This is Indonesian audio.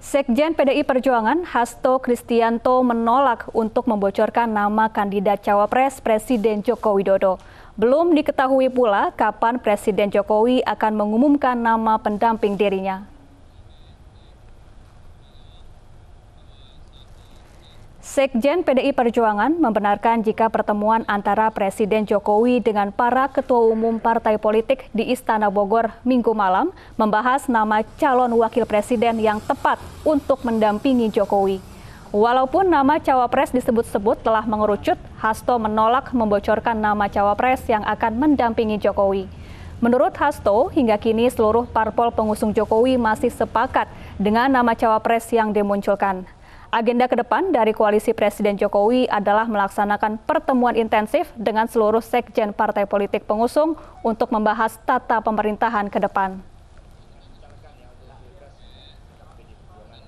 Sekjen PDI Perjuangan Hasto Kristianto menolak untuk membocorkan nama kandidat cawapres Presiden Joko Widodo. Belum diketahui pula kapan Presiden Jokowi akan mengumumkan nama pendamping dirinya. Sekjen PDI Perjuangan membenarkan jika pertemuan antara Presiden Jokowi dengan para ketua umum partai politik di Istana Bogor minggu malam membahas nama calon wakil presiden yang tepat untuk mendampingi Jokowi. Walaupun nama cawapres disebut-sebut telah mengerucut, Hasto menolak membocorkan nama cawapres yang akan mendampingi Jokowi. Menurut Hasto, hingga kini seluruh parpol pengusung Jokowi masih sepakat dengan nama cawapres yang dimunculkan. Agenda ke depan dari koalisi Presiden Jokowi adalah melaksanakan pertemuan intensif dengan seluruh sekjen partai politik pengusung untuk membahas tata pemerintahan ke depan.